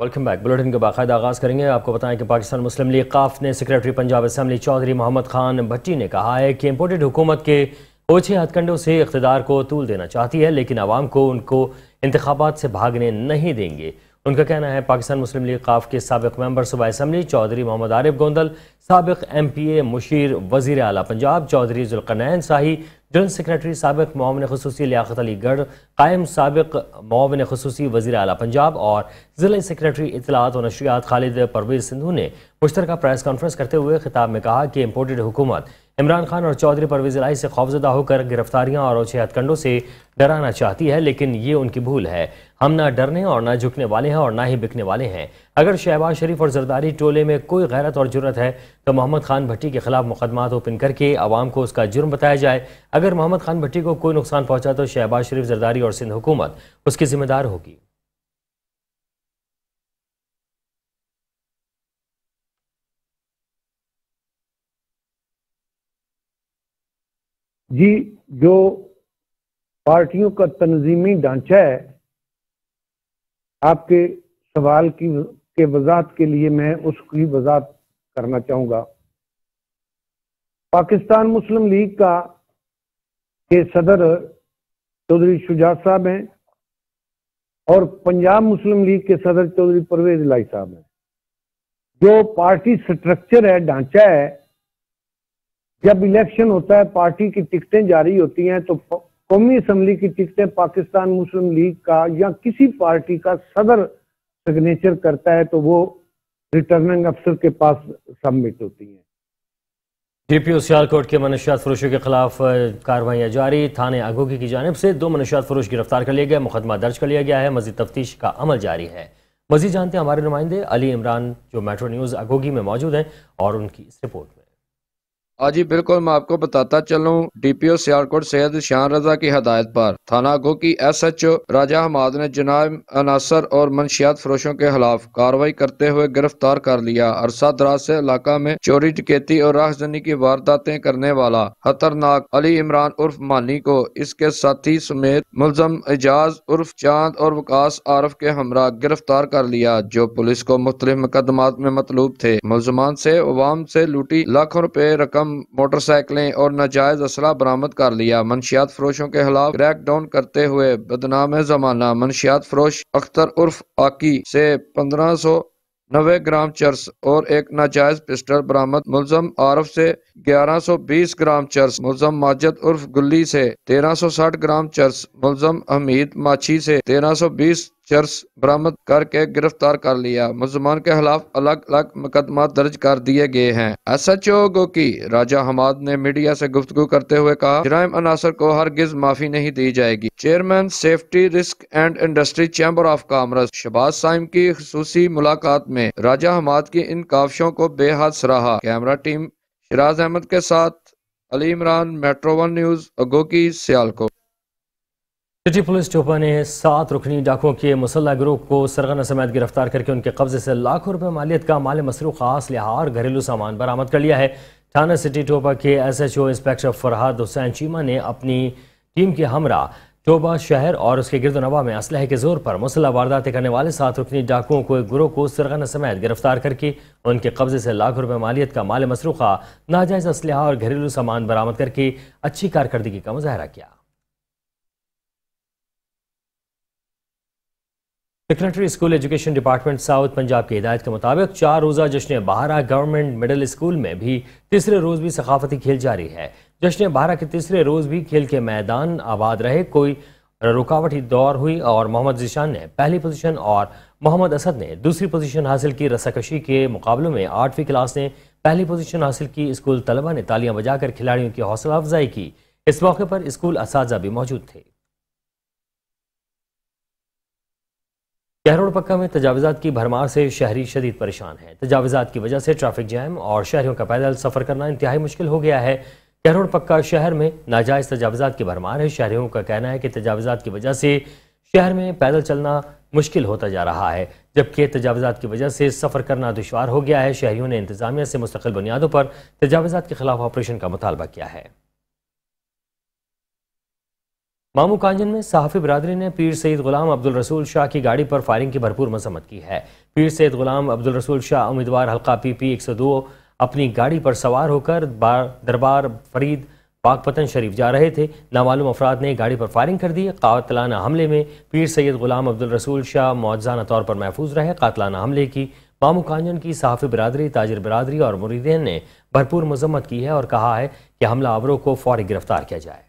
welcome back bulletin का बाकायदा आगाज़ करेंगे आपको बताएं कि पाकिस्तान मुस्लिम लीग काफ ने सेक्रेटरी पंजाब असम्बली चौधरी मोहम्मद खान भट्टी ने कहा है कि इम्पोर्टेड हुकूमत के ओछे हथकंडों से इकतदार को तूल देना चाहती है लेकिन आवाम को उनको इंतबात से भागने नहीं देंगे उनका कहना है पाकिस्तान मुस्लिम लीग काफ के सबक मेंबर सूबा इसम्बली चौधरी मोहम्मद आरिफ गोंदल सबक एम पी ए मुशीर वजीर अला पंजाब चौधरी जुल्कनैन शाही जनरल सेक्रेटरी सबक मामन खसूस लियात अली गढ़ कायम सबक मामन खसूस वजी अला पंजाब और जिला सेक्रेटरी इतलात और नशियात खालिद परवेज सिंधु ने मुश्तर प्रेस कॉन्फ्रेंस करते हुए खिताब में कहा कि इम्पोर्टेड हुकूमत इमरान खान और चौधरी परवेज लाई से खौफजदा होकर गिरफ्तारियां और ओछे हथकंडों से डराना चाहती है लेकिन ये उनकी भूल है हम ना डरने और ना झुकने वाले हैं और ना ही बिकने वाले हैं अगर शहबाज शरीफ और जरदारी टोले में कोई गैरत और जरूरत है तो मोहम्मद खान भट्टी के खिलाफ मुकदमा ओपन करके आवाम को उसका जुर्म बताया जाए अगर मोहम्मद खान भट्टी को कोई नुकसान पहुंचा तो शहबाज शरीफ जरदारी और सिंध हुकूमत उसकी जिम्मेदार होगी जी जो पार्टियों का तनजीमी ढांचा है आपके सवाल की के वजात के लिए मैं उसकी वजात करना चाहूंगा पाकिस्तान मुस्लिम लीग का के सदर चौधरी शुजात साहब हैं और पंजाब मुस्लिम लीग के सदर चौधरी परवेज लाई साहब हैं जो पार्टी स्ट्रक्चर है ढांचा है जब इलेक्शन होता है पार्टी की टिकटें जारी होती हैं तो कौमी असम्बली की टिकटें पाकिस्तान मुस्लिम लीग का या किसी पार्टी का सदर सिग्नेचर करता है तो वो रिटर्निंग अफसर के पास सबमिट होती हैं डीपीओ सियालकोट के मनुष्यात फरोशों के खिलाफ कार्रवाइयाँ जारी थाने आगोगी की जानब से दो मनुष्यात फरोश गिरफ्तार कर लिए गए मुकदमा दर्ज कर लिया गया है मजीद तफ्तीश का अमल जारी है मजीद जानते हैं हमारे नुमाइंदे अली इमरान जो मेट्रो न्यूज़ आगोगी में मौजूद हैं और उनकी इस रिपोर्ट में हाँ जी बिल्कुल मैं आपको बताता चलूँ D P O Sialkot Syed Shan Raza की हदायत पर थाना गो की S H O Raja Hammad ने जनाब अनासर और मनशियात फरोशों के खिलाफ कार्रवाई करते हुए गिरफ्तार कर लिया अरसा दराज से इलाका में चोरी डकैती और राहजनी की वारदातें करने वाला खतरनाक अली इमरान उर्फ मानी को इसके साथी समेत मुलजम एजाज उर्फ चांद और वकास आरफ के हमरा गिरफ्तार कर लिया जो पुलिस को मुख्तलिफ मुकदमात में मतलूब थे मुलजमान से अवाम से लूटी लाखों रुपए रकम मोटरसाइकिलें और नाजायज असला बरामद कर लिया मनशियात फरोशों के खिलाफ क्रैक डाउन करते हुए बदनाम जमाना मनशियात फरोश अख्तर उर्फ आकी से पंद्रह सौ नबे ग्राम चर्स और एक नाजायज पिस्टल बरामद मुलजम आरफ से 1120 ग्राम चर्स मुलजम माजद उर्फ गुल्ली से 1360 ग्राम चर्स मुलजम हमीद माछी से 1320 चर्स बरामद करके गिरफ्तार कर लिया मुसलमान के खिलाफ अलग अलग मुकदमा दर्ज कर दिए गए हैं एस एच ओ गोकी राजा हमाद ने मीडिया से गुफ्तु करते हुए कहा जराइम अनासर को गिज माफी नहीं दी जाएगी chairman safety risk and industry chamber of commerce Shahbaz Saim की खसूसी मुलाकात में राजा हमाद की इन काविशों को बेहद सराहा कैमरा टीम शराज अहमद के साथ Ali Imran metro one news Ugoki Sialkot city police चोपा ने सात रुकनी डाकुओं के मुसल्ला ग्रोह को सरगना समेत गिरफ्तार करके उनके कब्जे से लाखों रुपए मालियत का माल मसरू खास लिहार घरेलू सामान बरामद कर लिया है थाना सिटी टोपा के S H O inspector Farhad Hussain Cheema ने अपनी टीम के हमरा टोबा शहर और उसके गिरदनवा में असलह के जोर पर मुसल्ह वारदातें करने वाले सात रुकनी डाकुओं को एक को सरगना समेत गिरफ्तार करके उनके कब्जे से लाख रुपए मालियत का माल मसरूखा नाजायज असलह और घरेलू सामान बरामद करके अच्छी कारकर्दगी का मुजाहरा किया secretary school education department south Punjab की हिदायत के मुताबिक चार रोज़ा जश्न बहारा गवर्नमेंट मिडिल स्कूल में भी तीसरे रोज़ भी सकाफती खेल जारी है जश्न बहारा के तीसरे रोज़ भी खेल के मैदान आबाद रहे कोई रुकावटी दौर हुई और मोहम्मद जिशान ने पहली पोजीशन और मोहम्मद असद ने दूसरी पोजीशन हासिल की रस्साकशी के मुकाबलों में आठवीं क्लास ने पहली पोजीशन हासिल की स्कूल तलबा ने तालियां बजाकर खिलाड़ियों की हौसला अफजाई की इस मौके पर स्कूल इस भी मौजूद थे गहरोड पक्का में तजावजात की भरमार से शहरी शदीद परेशान है तजावजात की वजह से ट्रैफिक जैम और शहरियों का पैदल सफर करना इंतहाई मुश्किल हो गया है गहरोड पक्का शहर में नाजायज तजावजात की भरमार है शहरियों का कहना है कि तजावजात की वजह से शहर में पैदल चलना मुश्किल होता जा रहा है जबकि तजावजात की वजह से सफर करना दुशवार हो गया है शहरियों ने इंतजामिया से मुस्तकिल बुनियादों पर तजावजात के खिलाफ ऑपरेशन का मुतालबा किया है मामू कांजन में सहाफ़ी बरदरी ने पीर सैद गुलाम अब्दुल रसूल शाह की गाड़ी पर फायरिंग की भरपूर मजम्मत की है पीर सैद गुलाम अब्दुल रसूल शाह उम्मीदवार हल्का पी पी एक सौ दो अपनी गाड़ी पर सवार होकर दरबार फरीद पाकपतन शरीफ जा रहे थे नामालूम अफराद ने गाड़ी पर फायरिंग कर दी कातलाना हमले में पीर सैद गुलाम अब्दुल रसूल शाह मुआवजाना तौर पर महफूज रहे कातलाना हमले की मामू कांजन की सहाफ़ी बरदरी ताजर बरदरी और मुरीदेन ने भरपूर मजम्मत की है और कहा है कि हमला आवरों को फौरी गिरफ्तार किया जाए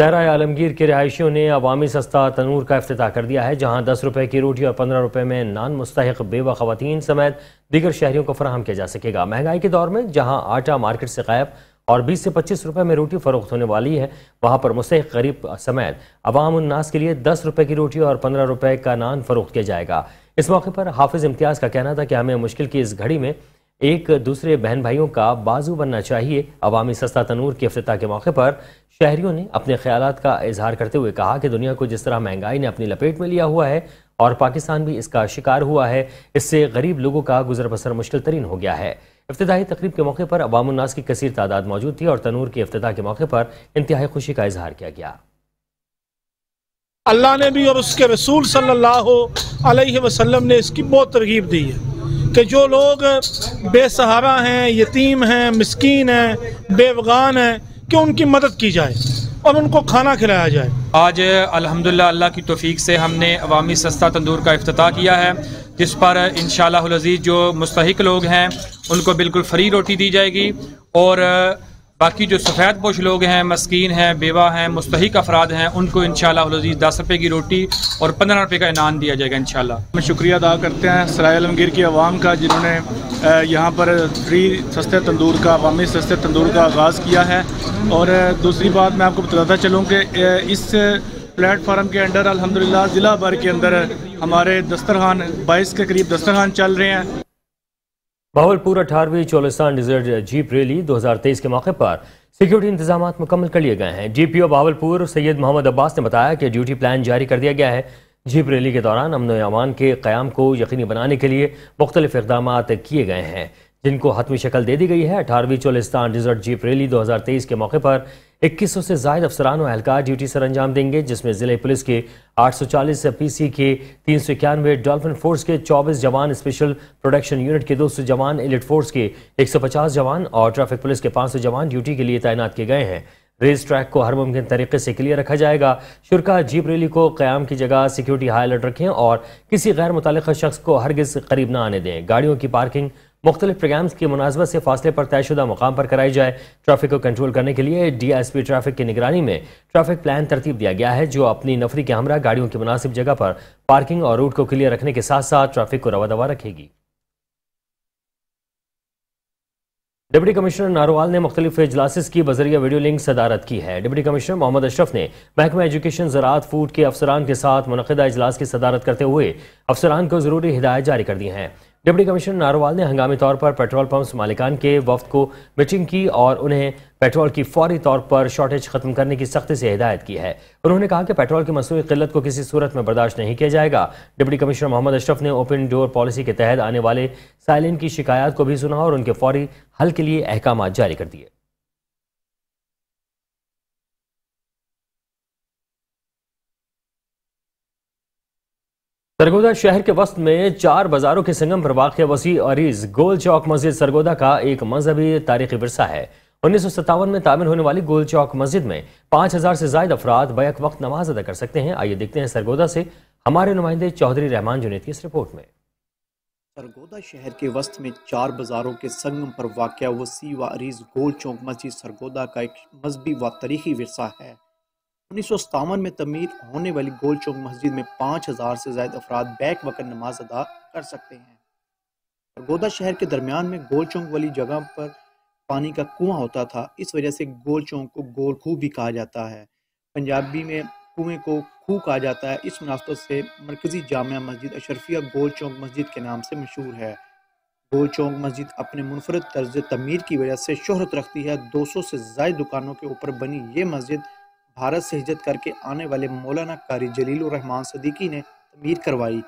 सहरा आलमगीर के रहायशियों ने अवामी सस्ता तनूर का अफ्ताह कर दिया है जहाँ दस रुपये की रोटी और पंद्रह रुपये में नान मुस्तक बेवा खातन समेत दीगर शहरीों को फराहम किया जा सकेगा महंगाई के दौर में जहाँ आटा मार्केट से गायब और बीस से पच्चीस रुपये में रोटी फरोख्त होने वाली है वहाँ पर मुस्तक गरीब समेत अवाम उन्नास के लिए दस रुपये की रोटी और पंद्रह रुपये का नान फरोख्त किया जाएगा इस मौके पर हाफिज़ इम्तियाज़ का कहना था कि हमें मुश्किल की इस घड़ी में एक दूसरे बहन भाइयों का बाजू बनना चाहिए अवामी सस्ता तनूर की अफ्ताह के मौके पर शहरियों ने अपने ख्याल का इजहार करते हुए कहा कि दुनिया को जिस तरह महंगाई ने अपनी लपेट में लिया हुआ है और पाकिस्तान भी इसका शिकार हुआ है इससे गरीब लोगों का गुजर बसर मुश्किल तरीन हो गया है इफ्तः तकरीब के मौके पर अवामनास की कसर तादाद मौजूद थी और तनूर के अफ्तः के मौके पर इंतहाई खुशी का इजहार किया गया अल्लाह ने भी और उसके रसूल सल्लल्लाहु अलैहि वसल्लम ने इसकी बहुत तरगीब दी है कि जो लोग बेसहारा हैं यतीम हैं मस्किन हैं बेवगान हैं कि उनकी मदद की जाए और उनको खाना खिलाया जाए आज अल्हम्दुलिल्लाह अल्लाह की तोफ़ी से हमने अवामी सस्ता तंदूर का अफ्ताह किया है जिस पर इन शाह जो मुस्तक लोग हैं उनको बिल्कुल फ्री रोटी दी जाएगी और बाकी जो सफ़ेद पोश लोग हैं मस्किन हैं बेवा हैं मुस्तक अफराद हैं उनको इन शजीज़ दस रुपये की रोटी और पंद्रह रुपये का इनाम दिया जाएगा इन हम शुक्रिया अदा करते हैं सराय आलमगीर की आवाम का जिन्होंने यहाँ पर फ्री सस्ते तंदूर का अवामी सस्ते तंदूर का आगाज़ किया है और दूसरी बात मैं आपको बताता चलूँ कि इस प्लेटफार्म के अंडर अलहमदिल्ला ज़िला भर के अंदर हमारे दस्तरखान बाईस के करीब दस्तरखान चल रहे हैं भावलपुर अठारहवीं चोलिस्तान डिजर्ट जीप रैली 2023 के मौके पर सिक्योरिटी इंतजाम मुकम्मल कर लिए गए हैं ओ भावलपुर सैयद मोहम्मद अब्बास ने बताया कि ड्यूटी प्लान जारी कर दिया गया है जीप रैली के दौरान अमन अमान के क्याम को यकीनी बनाने के लिए मुख्तलिफ इकदाम किए गए हैं जिनको हतमी शक्ल दे दी गई है अठारहवीं चोलिस्तान डिजर्ट जीप रैली दो हज़ार तेईस के मौके पर इक्कीस से जायद अफसरान और एहलकार ड्यूटी सर अंजाम देंगे जिसमें जिले पुलिस के 840 पीसी के तीन सौ इक्यानवे डॉल्फिन फोर्स के 24 जवान स्पेशल प्रोटेक्शन यूनिट के 200 जवान एलिट फोर्स के 150 जवान और ट्रैफिक पुलिस के 500 जवान ड्यूटी के लिए तैनात किए गए हैं रेस ट्रैक को हर मुमकिन तरीके से क्लियर रखा जाएगा शुरा जीप रैली को क्याम की जगह सिक्योरिटी हाई अलर्ट रखें और किसी गैर मुतल शख्स को हरगिज करीब न आने दें गाड़ियों की पार्किंग मुख्तलि प्रोग्राम्स की मुनासबत से फासले पर तयशुदा मुकाम पर कराई जाए ट्रैफिक को कंट्रोल करने के लिए डी एस पी ट्रैफिक की निगरानी में ट्रैफिक प्लान तरतीब दिया गया है जो अपनी नफरी के हमरा गाड़ियों की मुनासिब जगह पर पार्किंग और रूट को क्लियर रखने के साथ साथ ट्रैफिक को रवा दवा रखेगी डिप्टी कमिश्नर नारोवाल ने मुख्तलिफ इजलासिस की बजरिया वीडियो लिंक सदारत की है डिप्टी कमिश्नर मोहम्मद अशरफ ने महकमा एजुकेशन ज़रात फूड के अफसरान के साथ मुनदा इजलास की सदारत करते हुए अफसरान को ज़रूरी हिदायत जारी कर दी हैं डिप्टी कमिश्नर नारोवाल ने हंगामी तौर पर पेट्रोल पंप्स मालिकान के वफद को मीटिंग की और उन्हें पेट्रोल की फौरी तौर पर शॉर्टेज खत्म करने की सख्ती से हिदायत की है उन्होंने कहा कि पेट्रोल की मसूरी किल्लत को किसी सूरत में बर्दाश्त नहीं किया जाएगा डिप्टी कमिश्नर मोहम्मद अशरफ ने ओपन डोर पॉलिसी के तहत आने वाले साइलिन की शिकायत को भी सुना और उनके फौरी हल के लिए अहकाम जारी कर दिए सरगोदा शहर के वस्त में चार बाजारों के संगम पर वाक़ वसी अरीज गोल चौक मस्जिद सरगोदा का एक मजहबी तारीखी वरसा है उन्नीस में तामिर होने वाली गोल चौक मस्जिद में पाँच हज़ार से जायद अफराद बैक वक्त नमाज अदा कर सकते हैं आइए देखते हैं सरगोदा से हमारे नुमाइंदे चौधरी रहमान जुनेद की इस रिपोर्ट में सरगोदा शहर के वस्त में चार बाजारों के संगम पर वाक़ वसी व अरीज गोल चौक मस्जिद सरगोदा का एक मजहबी व तारीखी वरसा है उन्नीस सौ सतावन में तमीर होने वाली गोल चौक मस्जिद में पाँच हज़ार से ज्यादा अफराद बैक वक़्त नमाज अदा कर सकते हैं गोदा शहर के दरमियान में गोल चौक वाली जगह पर पानी का कुआं होता था इस वजह से गोल चौक को गोल खूह भी कहा जाता है पंजाबी में कुएं को खूह कहा जाता है इस मुनासब से मरकज़ी जाम मस्जिद अशरफिया गोल चौक मस्जिद के नाम से मशहूर है गोल चौक मस्जिद अपने मुनफरद तर्ज तमीर की वजह से शहरत रखती है दो सौ से जायद दुकानों के ऊपर बनी ये मस्जिद भारत से हिजरत करके आने वाले मौलाना कारी रहमान सदीकी ने तमीर करवाई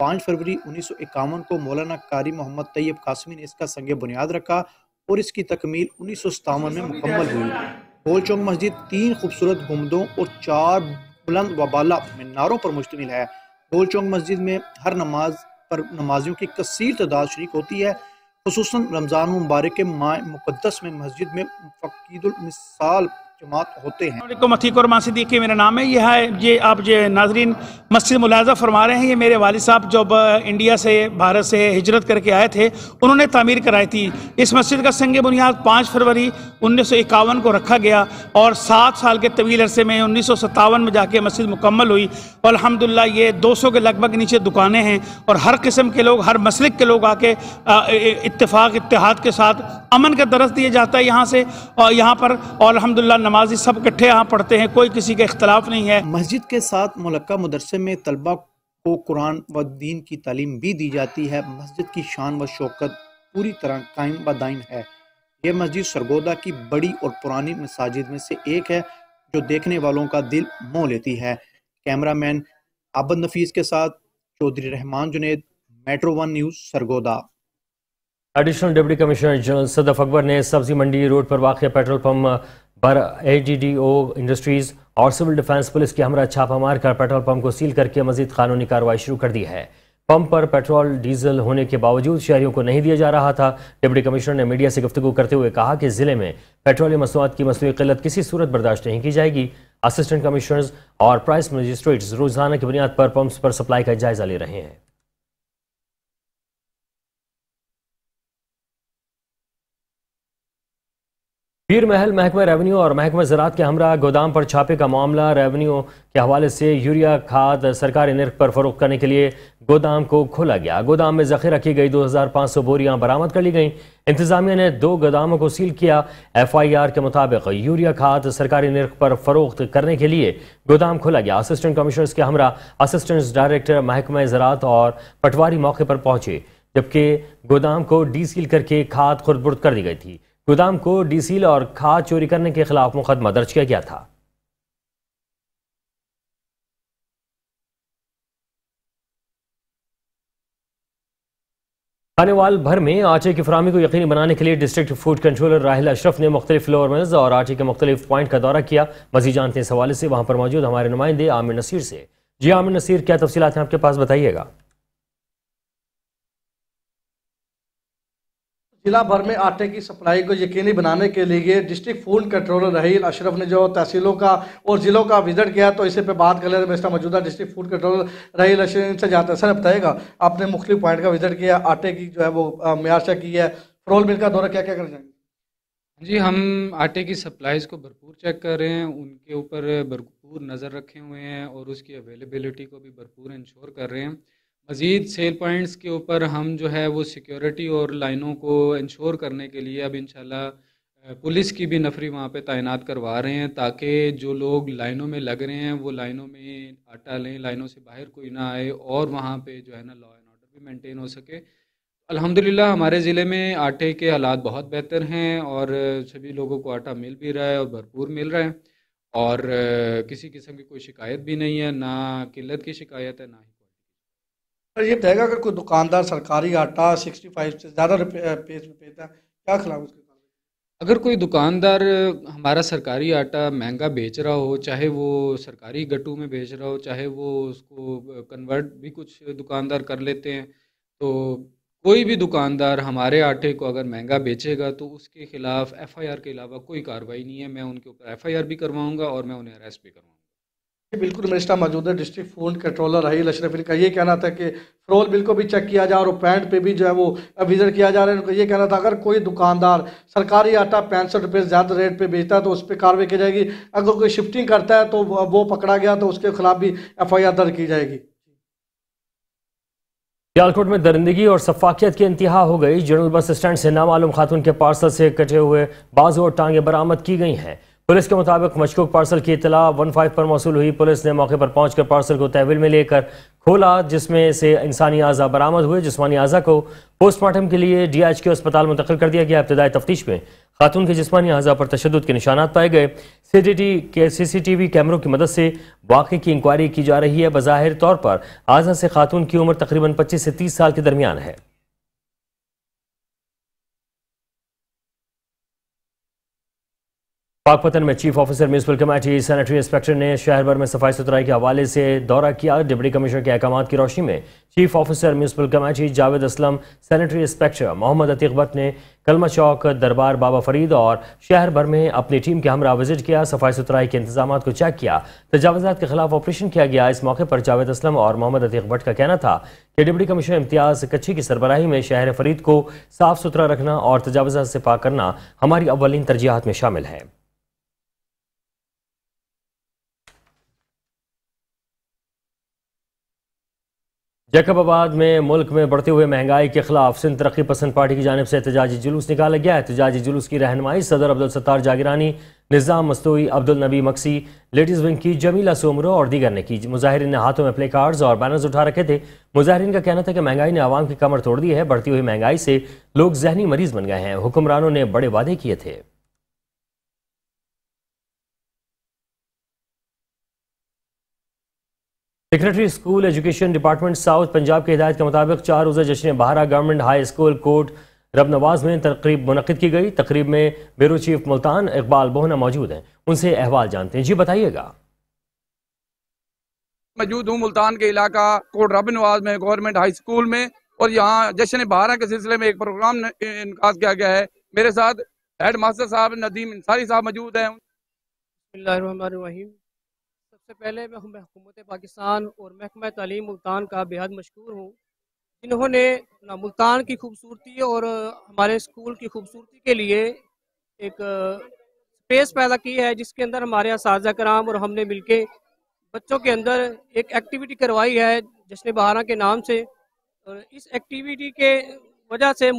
पाँच फरवरी उन्नीस सौ इक्यावन को मौलाना कारी मोहम्मद तैयब कासमी ने इसका संग बुनियाद रखा और इसकी तकमील उन्नीस सौ में मुकम्मल हुई गोल चौक मस्जिद तीन खूबसूरत गुमदों और चार बुलंद वबाला मीनारों पर मुश्तमिल है गोल चौक मस्जिद में हर नमाज पर नमाजियों की कसर तादाद शरीक होती है खसूस रमज़ान मुबारक के माह मुकदस में मस्जिद में जमात होते हैं मथी और सिद्दीकी मेरा नाम है यह है ये आप जो नाजरीन मस्जिद मुलाजा फरमा रहे हैं ये मेरे वाल साहब जब इंडिया से भारत से हिजरत करके आए थे उन्होंने तमीर कराई थी इस मस्जिद का संग बुनियाद पाँच फरवरी उन्नीस को रखा गया और सात साल के तवील अरसे में उन्नीस में जाके मस्जिद मुकम्मल हुई और अलहमदिल्ला ये सौ के लगभग नीचे दुकानें हैं और हर किस्म के लोग हर मसलिक के लोग आके इतफाक़ इतिहाद के साथ अमन का दरस दिया जाता है यहाँ से और यहाँ पर और अलहमदिल्ला नमाजी सब इकट्ठे यहाँ पढ़ते हैं कोई किसी का इख्तलाफ नहीं है मस्जिद के साथ मुलक्का मदरसे में तलबा को कुरान व दीन की तालीम भी दी जाती है मस्जिद की शान व शौकत पूरी तरह कायम व दायम है यह मस्जिद सरगोदा की बड़ी और पुरानी मसाजिद में से एक है जो देखने वालों का दिल मोह लेती है कैमरा मैन आबद नफीस के साथ Chaudhry Rehman Junaid metro one news Sargodha additional deputy commissioner general Sadaf Akbar ने सब्जी मंडी रोड पर वाक़ पेट्रोल पंप पर एजीडीओ इंडस्ट्रीज और सिविल डिफेंस पुलिस की हमरा छापा मारकर पेट्रोल पंप को सील करके मजीद कानूनी कार्रवाई शुरू कर दी है पंप पर पेट्रोल डीजल होने के बावजूद शहरियों को नहीं दिया जा रहा था डिप्टी कमिश्नर ने मीडिया से गुफ्तु करते हुए कहा कि जिले में पेट्रोलियम मसूआत की मसनू किल्लत किसी सूरत बर्दाश्त नहीं की जाएगी असिस्टेंट कमिश्नर्स और प्राइस मजिस्ट्रेट्स रोजाना की बुनियाद पर पंप्स पर सप्लाई का जायजा ले रहे हैं पीर महल महकमा रेवन्यू और महकमा ज़रात के हमरा गोदाम पर छापे का मामला रेवन्यू के हवाले से यूरिया खाद सरकारी नर्क पर फरोख करने के लिए गोदाम को खोला गया गोदाम में जखीरा की गई 2500 बोरियां बरामद कर ली गईं इंतजामिया ने दो गोदामों को सील किया एफआईआर के मुताबिक यूरिया खाद सरकारी नर्क पर फरोख्त करने के लिए गोदाम खोला गया असिस्टेंट कमिश्नर्स के हमरा असिस्टेंट डायरेक्टर महकमा ज़रात और पटवारी मौके पर पहुंचे जबकि गोदाम को डी सील करके खाद खुरदबुर्द कर दी गई थी गोदाम को डीसील और खाद चोरी करने के खिलाफ मुकदमा दर्ज किया गया था वाल भर में आटे की फरामी को यकीनी बनाने के लिए district food controller Rahil Ashraf ने मुख्तलिफ फ्लोरमेज और आटे के मुख्तलिफ पॉइंट का दौरा किया मजीद जानते हैं इस हवाले से वहां पर मौजूद हमारे नुमाइंदे आमिर नसीर से जी आमिर नसीर क्या तफसीत हैं आपके पास बताइएगा जिला भर में आटे की सप्लाई को यकीनी बनाने के लिए district food controller Raheel Ashraf ने जो तहसीलों का और ज़िलों का विजिट किया तो इसे पे बात कर ले रहे मेरे मौजूदा district food controller Raheel Ashraf से जाते हैं सर बताएगा आपने मुख्तु पॉइंट का विजिट किया आटे की जो है वो म्यारशा की है फ्रोल मिल का दौरा क्या क्या कर जाएंगे जी हम आटे की सप्लाईज को भरपूर चेक कर रहे हैं उनके ऊपर भरपूर नज़र रखे हुए हैं और उसकी अवेलेबिलिटी को भी भरपूर इंश्योर कर रहे हैं मज़ीद सेल पॉइंट्स के ऊपर हम जो है वो सिक्योरिटी और लाइनों को इंश्योर करने के लिए अब इंशाल्लाह पुलिस की भी नफरी वहाँ पे तैनात करवा रहे हैं ताकि जो लोग लाइनों में लग रहे हैं वो लाइनों में आटा लें लाइनों से बाहर कोई ना आए और वहाँ पे जो है ना लॉ एंड ऑर्डर भी मेंटेन हो सके अल्हम्दुलिल्लाह हमारे ज़िले में आटे के हालात बहुत बेहतर हैं और सभी लोगों को आटा मिल भी रहा है और भरपूर मिल रहा है और किसी किस्म की कोई शिकायत भी नहीं है ना किल्लत की शिकायत है ना ही सर ये बताएगा अगर कोई दुकानदार सरकारी आटा सिक्सटी फाइव से ज़्यादा पेज में बेचता है क्या खिलाफ उसके अगर कोई दुकानदार हमारा सरकारी आटा महंगा बेच रहा हो चाहे वो सरकारी गट्टू में बेच रहा हो चाहे वो उसको कन्वर्ट भी कुछ दुकानदार कर लेते हैं तो कोई भी दुकानदार हमारे आटे को अगर महंगा बेचेगा तो उसके खिलाफ एफआईआर के अलावा कोई कार्रवाई नहीं है मैं उनके ऊपर एफआईआर भी करवाऊंगा और मैं उन्हें अरेस्ट भी करवाऊँगा बिल्कुल मिनिस्टर मौजूद है district food controller Raheel Ashraf का ये कहना था कि फ्रोल बिल को भी चेक किया जाए और पैंट पे भी जो है वो विजिट किया जा रहा है उनका ये कहना था अगर कोई दुकानदार सरकारी आटा पैंसठ रुपये ज़्यादा रेट पे बेचता है तो उस पर कार्रवाई की जाएगी अगर कोई शिफ्टिंग करता है तो वो पकड़ा गया तो उसके खिलाफ भी एफ दर्ज की जाएगी सियालकोट में दरिंदगी और सफाकियत की इंतहा हो गई जनरल बस स्टैंड से नामालूम खातून के पार्सल से कटे हुए बाजू और टांगे बरामद की गई हैं पुलिस के मुताबिक मशकूक पार्सल की इतला वन फाइव पर मौसू हुई पुलिस ने मौके पर पहुंचकर पार्सल को तहवील में लेकर खोला जिसमें से इंसानी अज़ा बरामद हुए जिसमानी अज़ा को पोस्टमार्टम के लिए डी एच के अस्पताल मुंतकिल कर दिया गया इब्तदाई तफ्तीश में खातून के जिसमानी अज़ा पर तशद के निशानात पाए गए सी डी टी के सी सी टी वी कैमरों की मदद से वाक़े की इंक्वायरी की जा रही है बज़ाहिर तौर पर अज़ा से खातून की उम्र तकरीबन पच्चीस से तीस साल के दरमियान है पाकपतन में chief officer municipal committee sanitary inspector ने शहर भर में सफाई सुथराई के हवाले से दौरा किया डिप्टी कमिश्नर के अहकाम की रोशनी में chief officer municipal committee Javed Aslam sanitary inspector Mohammad Atiq Bhatt ने कलमा चौक दरबार बाबा फरीद और शहर भर में अपनी टीम के हमरा विजिट किया सफाई सुथराई के इंतजाम को चेक किया तजावजात के खिलाफ ऑपरेशन किया गया इस मौके पर जावेद असलम और मोहम्मद अतीक भट्ट का कहना था कि डिप्टी कमिश्नर इम्तियाज कच्छी की सरबराही में शहर फरीद को साफ सुथरा रखना और तजावजात से पाक करना हमारी अवलिन तरजीहत में शामिल है जकबाबाद में मुल्क में बढ़ते हुए महंगाई के खिलाफ सिंध तरक्की पसंद पार्टी की जानब से एहतजाजी जुलूस निकाला गया एहतजाजी जुलूस की रहनमाई सदर अब्दुल सत्तार जागिरानी निज़ाम मस्तोई अब्दुल नबी मक्सी लेडीज़ विंग की जमीला सोमरो और दीगर ने की मुजाहरीन ने हाथों में प्ले कार्ड्स और बैनर्स उठा रखे थे मुजाहरीन का कहना था कि महंगाई ने आवाम की कमर तोड़ दी है बढ़ती हुई महंगाई से लोग जहनी मरीज बन गए हैं हुक्मरानों ने बड़े वादे किए थे secretary school education department south Punjab के हिदायत के मुताबिक चार रोज़ा जश्न बहारा government high school Kot Rabnawaz में तकरीब मुनद की गई तकरीब में ब्यूरो चीफ मुल्तान इकबाल बोहना मौजूद हैं उनसे अहवाल जानते हैं जी बताइएगा मौजूद हूँ मुल्तान के इलाका कोट रब नवाज में गवर्नमेंट हाई स्कूल में और यहाँ जश्न बहारा के सिलसिले में एक प्रोग्राम इनका किया गया है मेरे साथ हेड मास्टर साहब नदीम इंसारी साहब मौजूद हैं सबसे पहले मैं हुकूमत पाकिस्तान और महकमा तलीम मुल्तान का बेहद मशहूर हूँ जिन्होंने मुल्तान की खूबसूरती और हमारे स्कूल की खूबसूरती के लिए एक स्पेस पैदा की है जिसके अंदर हमारे इस कराम और हमने मिलके बच्चों के अंदर एक एक्टिविटी करवाई है जश्न बहारा के नाम से और इस एक्टिविटी के वजह से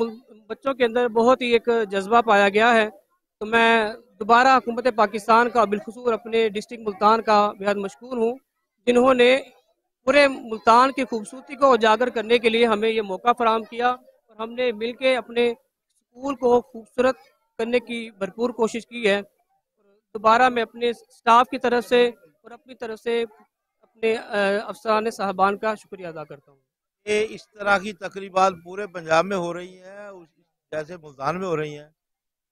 बच्चों के अंदर बहुत ही एक जज्बा पाया गया है तो मैं दोबारा हुकूमत पाकिस्तान का बिलखसूर अपने डिस्ट्रिक्ट मुल्तान का बेहद मशहूर हूँ जिन्होंने पूरे मुल्तान की खूबसूरती को उजागर करने के लिए हमें ये मौका फराम किया और हमने मिल के अपने स्कूल को खूबसूरत करने की भरपूर कोशिश की है दोबारा मैं अपने स्टाफ की तरफ से और अपनी तरफ से अपने अफसरान साहबान का शुक्रिया अदा करता हूँ ये इस तरह की तकरीबा पूरे पंजाब में हो रही हैं जैसे मुल्तान में हो रही हैं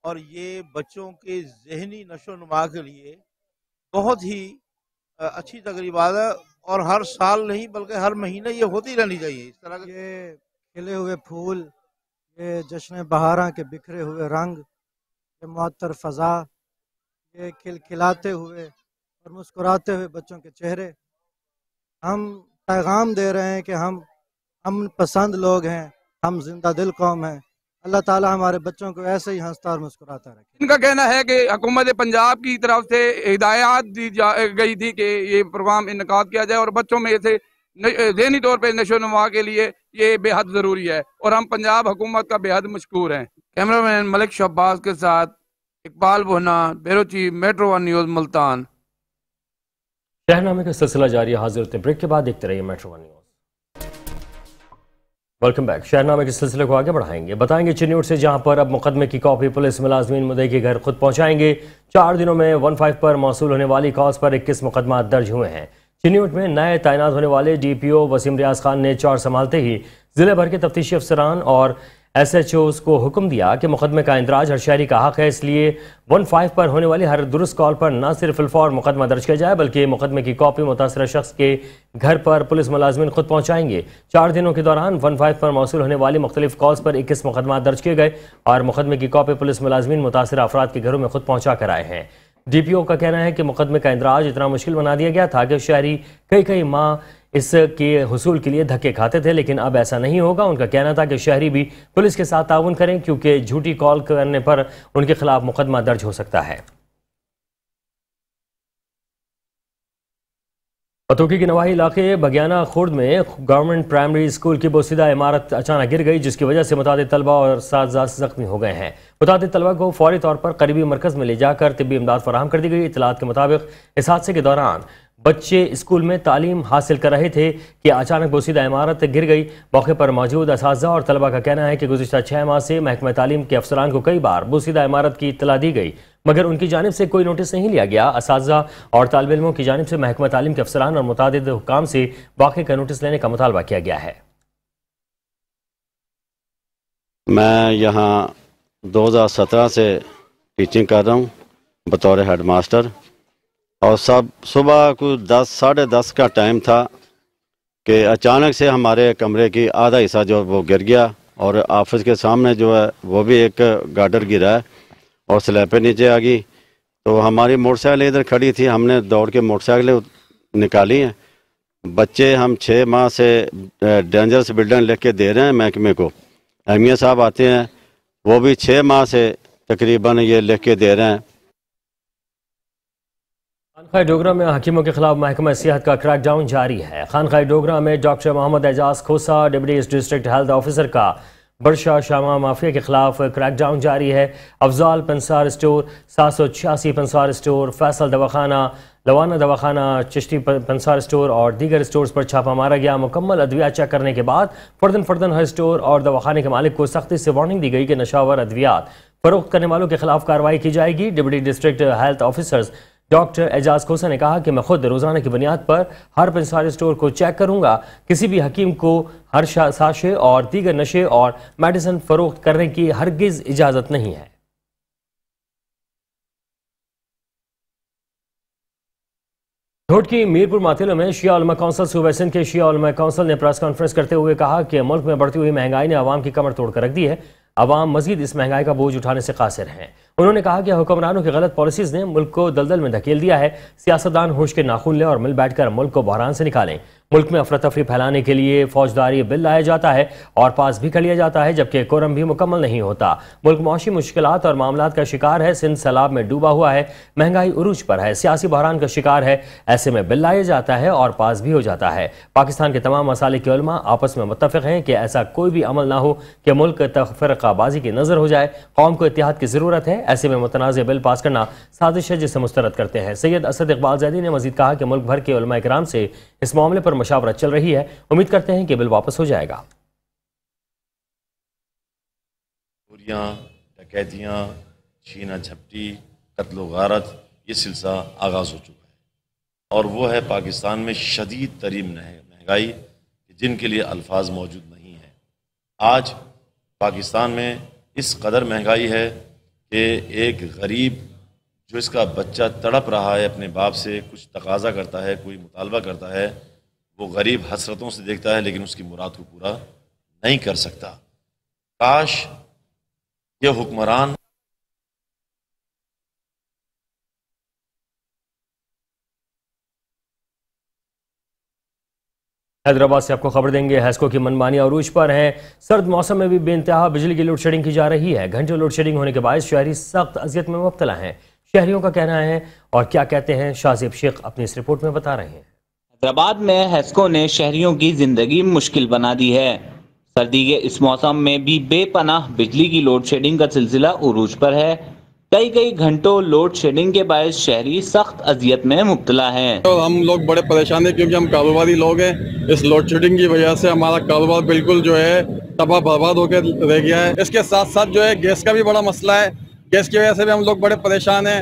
और ये बच्चों के जहनी नशो नुमा के लिए बहुत ही अच्छी तकरीबा है और हर साल नहीं बल्कि हर महीने ये होती रहनी चाहिए इस तरह के ये खिले हुए फूल ये जश्न बहारा के बिखरे हुए रंग ये मअतर फ़ज़ा ये खिलखिलाते हुए और मुस्कुराते हुए बच्चों के चेहरे हम पैगाम दे रहे हैं कि हम अमन पसंद लोग हैं हम जिंदा दिल कौम हैं अल्लाह ताला हमारे बच्चों को ऐसे ही हंसता और मुस्कुराता रखे इनका कहना है कि हुकूमत पंजाब की तरफ से हिदायत दी गई थी कि ये प्रोग्राम इनका किया जाए और बच्चों में इसे जहनी तौर पर नशो नमा के लिए ये बेहद ज़रूरी है और हम पंजाब हुकूमत का बेहद मशहूर हैं कैमरा मैन मलिक शब्बाज के साथ इकबाल बोहना बेरोची मेट्रो वन न्यूज़ मुल्तान शहरनामे का सिलसिला जारी हाजिर होते ब्रेक के बाद देखते रहिए metro one news welcome back शहरनामे के सिलसिले को आगे बढ़ाएंगे बताएंगे चिन्यूट से जहां पर अब मुकदमे की कॉपी पुलिस मुलाजमीन मुदे के घर खुद पहुंचाएंगे चार दिनों में वन फाइव पर मौसू होने वाली कॉल्स पर इक्कीस मुकदमा दर्ज हुए हैं चिन्यूट में नए तैनात होने वाले D P O Waseem Riaz Khan ने चार संभालते ही जिले भर के तफ्तीशी अफसरान और एस एच ओज को हुक्म दिया कि मुकदमे का इंदराज हर शहरी का हक है इसलिए वन फाइव पर होने वाली हर दुरुस्त कॉल पर न सिर्फ अल्फौर मुकदमा दर्ज किया जाए बल्कि मुकदमे की कॉपी मुतासर शख्स के घर पर पुलिस मुलाजमन खुद पहुँचाएंगे चार दिनों के दौरान वन फाइव पर मौसू होने वाली मुख्तलिफ कॉल्स पर इक्कीस मुकदमा दर्ज किए गए और मुकदमे की कॉपी पुलिस मुलाजमन मुतासर अफराद के घरों में खुद पहुँचा कर आए हैं डीपीओ का कहना है कि मुकदमे का इंदराज इतना मुश्किल बना दिया गया था कि शहरी कई कई माह इसके हसूल के लिए धक्के खाते थे लेकिन अब ऐसा नहीं होगा उनका कहना था कि शहरी भी पुलिस के साथ ताउन करें क्योंकि झूठी कॉल करने पर उनके खिलाफ मुकदमा दर्ज हो सकता है पतोकी के नवाही इलाके बगियाना खुर्द में गवर्नमेंट प्राइमरी स्कूल की बोसीदा इमारत अचानक गिर गई जिसकी वजह से मुताद तलबा और साजा जख्मी हो गए हैं मुताद तलबा को फौरी तौर पर करीबी मरकज में ले जाकर तबी इमदाद फराम कर दी गई इतलात के मुताबिक इस हादसे के दौरान बच्चे स्कूल में तालीम हासिल कर रहे थे कि अचानक बोसीदा इमारत गिर गई मौके पर मौजूद इस और तलबा का कहना है कि गुजशत छः माह से महकमा तालीम के अफसरान को कई बार बोसीदा इमारत की इतला दी गई मगर उनकी जानब से कोई नोटिस नहीं लिया गया इस और तालब इलमों की जानब से महकमा तालीम के अफसरान और मुतद हुकाम से वाक़े का नोटिस लेने का मुतालबा किया गया है मैं यहाँ 2017 से टीचिंग कर रहा हूँ बतौर हेड मास्टर और सब सुबह को दस साढ़े दस का टाइम था कि अचानक से हमारे कमरे की आधा हिस्सा जो वो गिर गया और ऑफिस के सामने जो है वो भी एक गार्डर गिरा है और स्लैब पे नीचे आ गई तो हमारी मोटरसाइकिल इधर खड़ी थी हमने दौड़ के मोटरसाइकिलें निकाली हैं बच्चे हम छः माह से डेंजरस बिल्डिंग लिख के दे रहे हैं महकमे को एम साहब आते हैं वो भी छः माह से तकरीबन ये लिख के दे रहे हैं खानखाई डोगरा में हकीमों के खिलाफ महकमा सेहत का क्रैकडाउन जारी है खानखाई डोगरा में doctor Mohammad Ejaz Khosa deputy district health officer का बर्शा शामा माफिया के खिलाफ क्रैकडाउन जारी है अफजाल पंसार स्टोर सात सौ छियासी पंसार स्टोर फैसल दवाखाना लवाना दवाखाना चश्ती पंसार स्टोर और दीगर स्टोर पर छापा मारा गया मुकम्मल अदविया चेक करने के बाद फर्दन फर्दन हर स्टोर और दवाखाने के मालिक को सख्ती से वार्निंग दी गई कि नशावर अद्वियात फरोख्त करने वालों के खिलाफ कार्रवाई की जाएगी deputy district health officers doctor Ejaz Khosa ने कहा कि मैं खुद रोजाना की बुनियाद पर हर पंसार स्टोर को चेक करूंगा किसी भी हकीम को हर साशे और दीगर नशे और मेडिसिन फरोख्त करने की हरगिज इजाज़त नहीं है ढोटकी की मीरपुर मातिला में शिया उलमा सूबे सिंध के शिया उलमा कौंसिल ने प्रेस कॉन्फ्रेंस करते हुए कहा कि मुल्क में बढ़ती हुई महंगाई ने आवाम की कमर तोड़कर रख दी है आवाम मजीद इस महंगाई का बोझ उठाने से कासिर हैं उन्होंने कहा कि हुक्मरानों की गलत पॉलिसीज़ ने मुल्क को दलदल में धकेल दिया है सियासतदान होश के नाखून लें और मिल बैठकर मुल्क को बहरान से निकालें मुल्क में अफरा तफरी फैलाने के लिए फौजदारी बिल लाया जाता है और पास भी कर लिया जाता है जबकि कोरम भी मुकम्मल नहीं होता मुल्क माशी मुश्किल और मामला का शिकार है सिंध सैलाब में डूबा हुआ है महंगाई उरूज पर है सियासी बहरान का शिकार है ऐसे में बिल लाया जाता है और पास भी हो जाता है पाकिस्तान के तमाम मसाले के उलमा आपस में मुतफ़ हैं कि ऐसा कोई भी अमल ना हो कि मुल्क तफरकाबाजी की नज़र हो जाए कौम को इतिहाद की ज़रूरत है ऐसे में मुतनाज़ बिल पास करना साजिश है जिसे मुस्तरद करते हैं सैयद असद इकबाल जैदी ने मजीद कहा कि मुल्क भर के उलमा इक्राम से इस मामले पर मशावरत चल रही है उम्मीद करते हैं कि बिल वापस हो जाएगा डकैतियाँ छीना झपटी कत्ल गारत ये सिलसिला आगाज़ हो चुका है और वो है पाकिस्तान में शदीद तरीन महंगाई जिनके लिए अल्फाज मौजूद नहीं है आज पाकिस्तान में इस कदर महंगाई है कि एक गरीब जो इसका बच्चा तड़प रहा है अपने बाप से कुछ तकाजा करता है कोई मुतालबा करता है वो गरीब हसरतों से देखता है लेकिन उसकी मुराद को पूरा नहीं कर सकता काश ये हुक्मरान हैदराबाद से आपको खबर देंगे हैस्को की मनमानी अरूज पर हैं सर्द मौसम में भी बेनतहा बिजली की लोड शेडिंग की जा रही है घंटों लोड शेडिंग होने के बाद शहरी सख्त अजियत में मुबतला हैं शहरियों का कहना है और क्या कहते हैं शाजिब शेख अपनी इस रिपोर्ट में बता रहे हैं हैदराबाद में हैस्को ने शहरियों की जिंदगी मुश्किल बना दी है सर्दी के इस मौसम में भी बेपनाह बिजली की लोड शेडिंग का सिलसिला उरूज पर है कई कई घंटों लोड शेडिंग के बायस शहरी सख्त अजियत में मुबतला है तो हम लोग बड़े परेशान हैं क्योंकि हम कारोबारी लोग हैं इस लोड शेडिंग की वजह से हमारा कारोबार बिल्कुल जो है तबाह बर्बाद होकर रह गया है इसके साथ साथ जो है गैस का भी बड़ा मसला है गैस की वजह से भी हम लोग बड़े परेशान हैं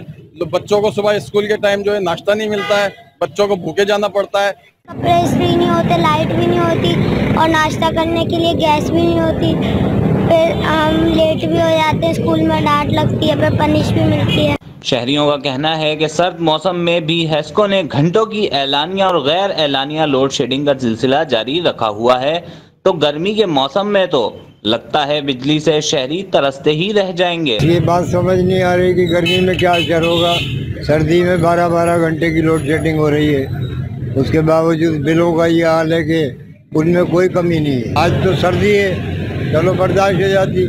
बच्चों को सुबह स्कूल के टाइम जो है नाश्ता नहीं मिलता है बच्चों को भूखे जाना पड़ता है कपड़े भी नहीं होते लाइट भी नहीं होती और नाश्ता करने के लिए गैस भी नहीं होती फिर हम लेट भी हो जाते हैं स्कूल में डांट लगती है फिर पनिश भी मिलती है शहरियों का कहना है कि सर्द मौसम में भी हेस्को ने घंटों की ऐलानिया और गैर एलानिया लोड शेडिंग का सिलसिला जारी रखा हुआ है तो गर्मी के मौसम में तो लगता है बिजली से शहरी तरसते ही रह जाएंगे ये बात समझ नहीं आ रही कि गर्मी में क्या असर होगा सर्दी में 12-12 घंटे की लोड शेडिंग हो रही है उसके बावजूद बिलों का ये हाल है कि उनमें कोई कमी नहीं है आज तो सर्दी है चलो बर्दाश्त हो जाती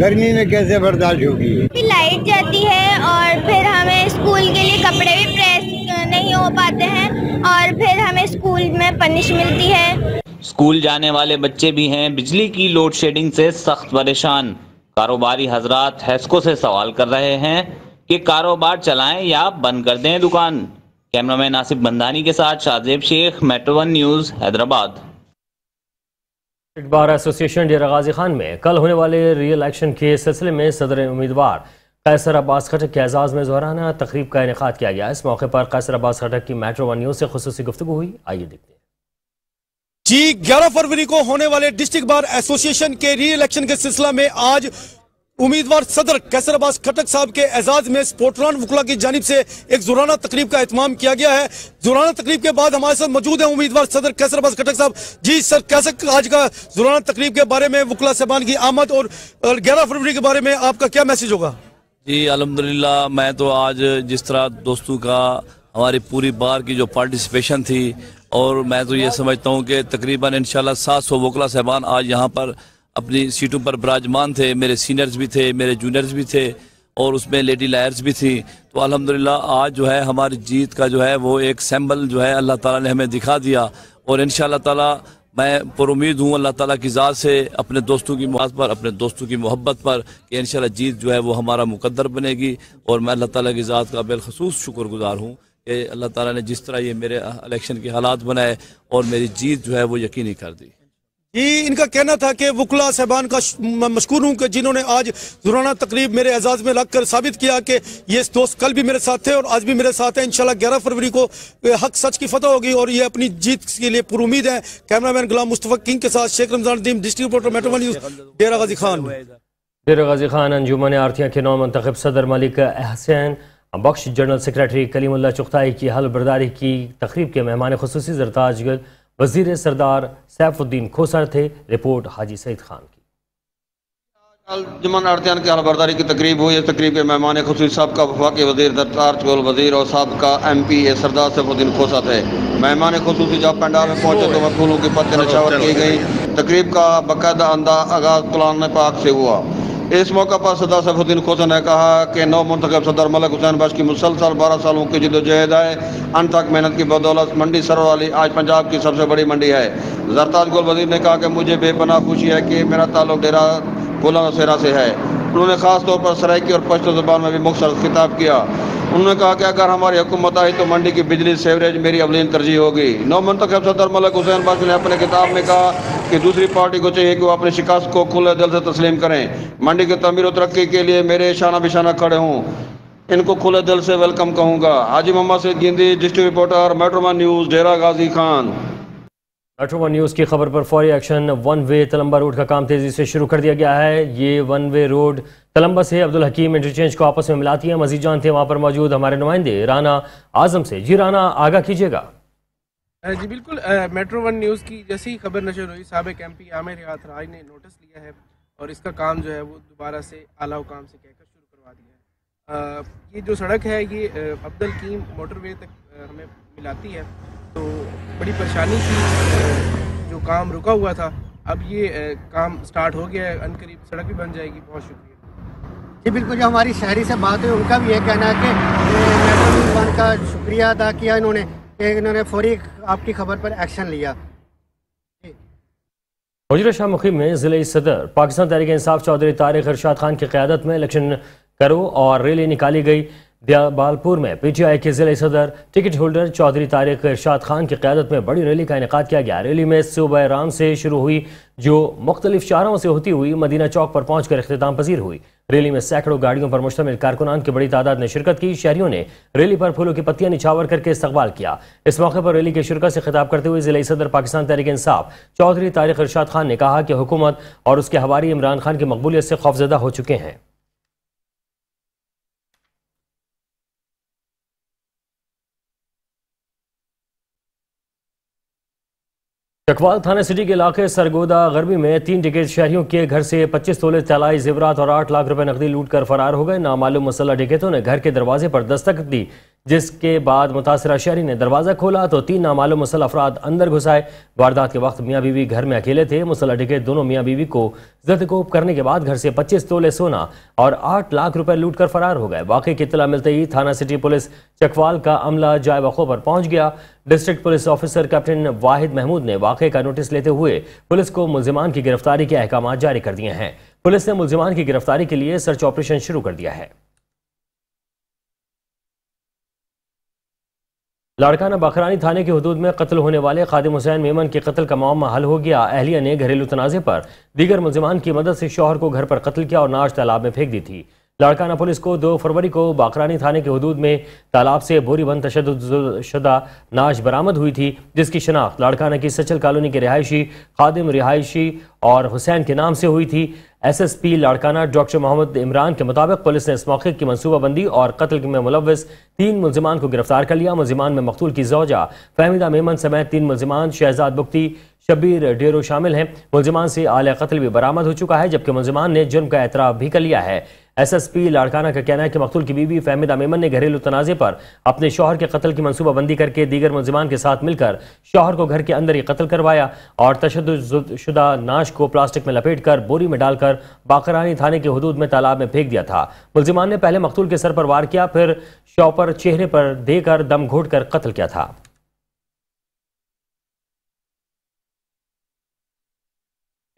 गर्मी में कैसे बर्दाश्त होगी लाइट जाती है और फिर हमें स्कूल के लिए कपड़े भी प्रेस नहीं हो पाते हैं और फिर हमें स्कूल में पनिश मिलती है स्कूल जाने वाले बच्चे भी हैं बिजली की लोड शेडिंग से सख्त परेशान कारोबारी हजरात हैस्को से सवाल कर रहे हैं कि कारोबार चलाएं या बंद कर दें दुकान कैमरामैन आसिफ बंदानी के साथ Shahzeb Sheikh metro one news Hyderabad bar association Dera Ghazi Khan में कल होने वाले री इलेक्शन के सिलसिले में सदर उम्मीदवार कैसर अब्बास खटक के एजाज़ में जहराना तकरीब का इनका किया गया इस मौके पर कैसर अब्बास खटक की मेट्रो वन न्यूज़ से खसूस गुफ्तु हुई आइए देखते हैं जी 11 फरवरी को होने वाले डिस्ट्रिक्ट बार एसोसिएशन के री इलेक्शन के सिलसिला में आज उम्मीदवार सदर अब्बास खटक साहब के एजाज में स्पोर्टरान वकला की जानब से एक जुराना तकरीब का एहतमाम किया गया है जुराना तकरीब के बाद हमारे साथ मौजूद है उम्मीदवार सदर कैसराबाज खटक साहब जी सर कैसे आज का जुराना तकरीब के बारे में वकला साहबान की आमद और ग्यारह फरवरी के बारे में आपका क्या मैसेज होगा जी अलहमदिल्ला मैं तो आज जिस तरह दोस्तों का हमारी पूरी बार की जो पार्टिसिपेशन थी और मैं तो ये समझता हूँ कि तकरीबन इन शाह सात सौ वकला साहबान आज यहाँ पर अपनी सीटों पर बराजमान थे मेरे सीनियर्स भी थे मेरे जूनियर्स भी थे और उसमें लेडी लायर्स भी थी तो अल्हम्दुलिल्लाह आज जो है हमारी जीत का जो है वो एक सैम्बल जो है अल्लाह ताला ने हमें दिखा दिया और इन ताला मैं पुरुद हूँ अल्लाह ताला की ज़ात से अपने दोस्तों की मुआत पर अपने दोस्तों की मोहब्बत पर कि इन जीत जो है वो हमारा मुकदर बनेगी और मैं अल्लाह ताली की ज़ात का बिलखसूस गुज़ार हूँ कि अल्लाह ताली ने जिस तरह ये मेरे अलेक्शन के हालात बनाए और मेरी जीत जो है वो यकीनी कर दी ये इनका कहना था कि वकला साहबान का मशहूर हूँ कि जिन्होंने आज दुराना तकरीब मेरे एजाज़ में रख कर साबित किया कि ये दोस्त कल भी मेरे साथ थे और आज भी मेरे साथ हैं इंशाल्लाह ग्यारह फरवरी को हक सच की फतह होगी और ये अपनी जीत के लिए पुरुद है कैमरा मैन गुलाम मुस्तफ़ा किंग के साथ शेख रमजान दीम डिस्ट्रिक्ट रिपोर्टर डेरा गाजी खान डेरा गाजी खान अंजुमन आरतियाँ के नौ मंतब सदर मलिक हसैन बख्श जनरल सेक्रेटरी कलीमुल्ला चुख्ताई की हल बर्दारी की तकरीब के मेहमान खसूस जरताजगढ़ वजीर सरदार सैफुद्दीन खोसर थे रिपोर्ट हाजी सईद खान की जुम्मन की हालबरदारी की तकरीब हुई इस तकरीब के मेहमान खसूस साहब का वफाक वजी दरतार चोल वजीर और साहब का M P A Sardar Saifuddin Khosa थे मेहमान खसूसी जब पंडाल में पहुंचे तो मकबूलों की पत्ते नशावर की गई तकरीब का बाकायदा आगाज कुरान पाक से हुआ इस मौका पर सदा सफुद्दीन खोसन ने कहा कि नौ मंतखब सदर मलक हुसैन बश की मुसलसल बारह सालों की जदोजहद है अन तक मेहनत की बदौलत मंडी सर वाली आज पंजाब की सबसे बड़ी मंडी है जरताज गुल वजीर ने कहा कि मुझे बेपना खुशी है कि मेरा ताल्लुक डेरा पुला सेरा से है उन्होंने ख़ास तौर पर सराइकी और पश्तो जबान में भी मुख्तर खिताब किया उन्होंने कहा कि अगर हमारी हुकूमत आई तो मंडी की बिजली सेवरेज मेरी अवलीन तरजीह होगी नौ मंतखब सदर मलक हुसैन बाश ने अपने किताब में कहा कि दूसरी पार्टी को चाहिए कि वो अपनी शिकस्त को खुले दिल से तस्लीम करें मंडी की तमीर तरक्की के लिए मेरे शाना बिशाना खड़े हों इनको खुले दिल से वेलकम कहूँगा हाजी मोहम्मद सैद गिंदी डिस्ट्रिक्ट रिपोर्टर मेट्रोमा news Dera Ghazi Khan metro one news की खबर पर फौरी action one way Tulamba road का काम तेज़ी से शुरू कर दिया गया है ये वन वे रोड तलंबा से अब्दुल हकीम इंटरचेंज को आपस में मिलाती है मजीद जानते हैं वहाँ पर मौजूद हमारे नुमाइंदे राना आजम से जी राना आगा कीजिएगा जी बिल्कुल मेट्रो वन न्यूज़ की जैसी ही खबर नशर हुई सबक एम पी आमिर रियात राज ने नोटिस लिया है और इसका काम जो है वो दोबारा से आला काम से कहकर शुरू करवा दिया है ये जो सड़क है ये अब्दुल हकीम मोटरवे तक हमें मिलाती है तो बड़ी परेशानी थी तो जो काम रुका हुआ था अब ये काम स्टार्ट हो गया है अनकरीब सड़क भी बन जाएगी बहुत शुक्रिया जी बिल्कुल जो हमारी शहरी से बात हुई उनका भी ये कहना है कि मैडम वन का शुक्रिया अदा किया इन्होंने इन्होंने फौरी आपकी खबर पर एक्शन लिया हजर शाह मुखिम में ज़िले सदर पाकिस्तान तहरीक इंसाफ चौधरी तारिक अरशाद खान की क्यादत में इलेक्शन करो और रैली निकाली गई दयाबालपुर में पीटीआई के जिले सदर टिकट होल्डर चौधरी तारिक इरशाद खान की क्यादत में बड़ी रैली का इनका किया गया रैली में सुबह राम से शुरू हुई जो मुख्तलिफ शहरों से होती हुई मदीना चौक पर पहुंचकर अख्ताम पजीर हुई रैली में सैकड़ों गाड़ियों पर मुश्तमिल कारकुनान की बड़ी तादाद ने शिरकत की शहरियों ने रैली पर फूलों की पत्तियां निछावर करके इस्तेवाल किया इस मौके पर रैली के शिरकत से खिताब करते हुए जिले सदर पाकिस्तान तहरीक इंसाफ चौधरी तारिक इरशाद खान ने कहा कि हुकूमत और उसके हवारी इमरान खान की मकबूलियत से खौफजदा हो चुके हैं चकवाल थाना सिटी के इलाके सरगोदा गरबी में तीन टिकट शहरियों के घर से 25 तोले तलाई जेवरात और 8 लाख रुपए नकदी लूट कर फरार हो गए नामालूम मसला डिकेतों ने घर के दरवाजे पर दस्तक दी जिसके बाद मुतासर शहरी ने दरवाज़ा खोला तो तीन नामालूम मुसल अफराद अंदर घुसाए वारदात के वक्त मियाँ बीवी घर में अकेले थे मुसल अडिगे दोनों मियाँ बीवी को जदकोप करने के बाद घर से पच्चीस तोले सोना और आठ लाख रुपए लूट कर फरार हो गए वाकई की इतला मिलते ही थाना सिटी पुलिस चकवाल का अमला जाय वखों पर पहुंच गया district police officer captain Wahid Mahmood ने वाकई का नोटिस लेते हुए पुलिस को मुलजमान की गिरफ्तारी के अहकाम जारी कर दिए हैं पुलिस ने मुलजमान की गिरफ्तारी के लिए सर्च ऑपरेशन शुरू कर दिया है लाड़काना बखरानी थाने की हदूद में कत्ल होने वाले खादिम हुसैन मेमन के कत्ल का मामा हल हो गया अहलिया ने घरेलू तनाज़े पर दीगर मुलजमान की मदद से शोहर को घर पर कत्ल किया और नाश तालाब में फेंक दी थी लाड़काना पुलिस को 2 फरवरी को बाकरानी थाने के हदूद में तालाब से बंद तशद शुदा नाश बरामद हुई थी जिसकी शनाख्त लाड़काना की सचल कॉलोनी के रिहायशी खादिम रिहायशी और हुसैन के नाम से हुई थी S S P Larkana doctor Mohammad Imran के मुताबिक पुलिस ने इस मौके की मनसूबाबंदी और कत्ल में मुलविस तीन मुलजमान को गिरफ्तार कर लिया मुलजमान में मकतूल की जौजा फहमिदा मेमन समेत तीन मुलजमान शहजाद बुख्ती शबीर डेरो शामिल हैं मुलजमान से आल कत्ल भी बरामद हो चुका है जबकि मुलजमान ने जुर्म का एतराफ़ भी कर लिया है एसएसपी लाड़काना का कहना है कि मकतूल की बीवी फहमिद अमेमन ने घरेलू तनाजे पर अपने शोहर के कत्ल की मनसूबाबंदी करके दीगर मुलजमान के साथ मिलकर शोहर को घर के अंदर ही कत्ल करवाया और तशद शुदा नाश को प्लास्टिक में लपेट कर बोरी में डालकर बाकरानी थाने के हदूद में तालाब में फेंक दिया था मुलजमान ने पहले मकतूल के सर पर वार किया फिर शव चेहरे पर देकर दम घोट कर कत्ल किया था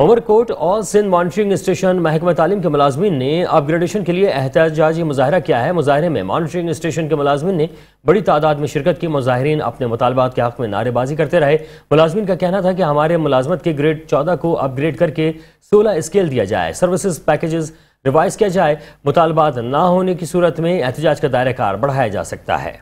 उमरकोट और सिंध मॉनिटरिंग स्टेशन महकमा तालीम के मुलाजमन ने अपग्रेडेशन के लिए एहतजाजी मुजाहरा किया है मुजाहरे में मॉनिटरिंग स्टेशन के मुलाजमन ने बड़ी तादाद में शिरकत की मुजाहरीन अपने मुतालबात के हक में नारेबाजी करते रहे मुलाजमन का कहना था कि हमारे मुलाजमत के ग्रेड चौदह को अपग्रेड करके सोलह स्केल दिया जाए सर्विसज पैकेजेस रिवाइज किया जाए मुतालबात ना होने की सूरत में एहतजाज का दायरा कार बढ़ाया जा सकता है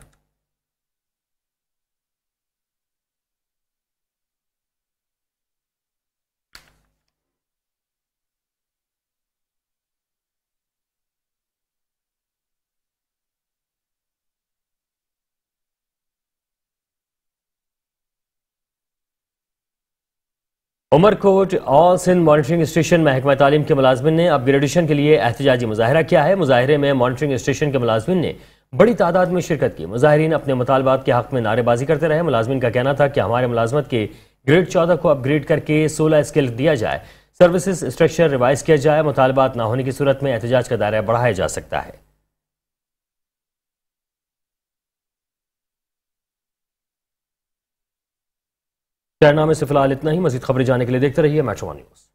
Umerkot all Sindh monitoring station महकमा तालीम के मुलाजमन ने अपग्रेडेशन के लिए एहतजाजी मुजाहरा किया है मुजाहरे में मॉनिटरिंग स्टेशन के मुलाजमन ने बड़ी तादाद में शिरकत की मुजाहरीन अपने मुतालबात के हक में नारेबाजी करते रहे मुलाजमन का कहना था कि हमारे मुलाजमत के ग्रेड चौदह को अपग्रेड करके सोलह स्किल दिया जाए सर्विस स्ट्रक्चर रिवाइज किया जाए मुतालबात ना होने की सूरत में एहतजाज का दायरा बढ़ाया जा सकता है शहरनामे से फिलहाल इतना ही मजीद खबरें जाने के लिए देखते रहिए मैचवा न्यूज़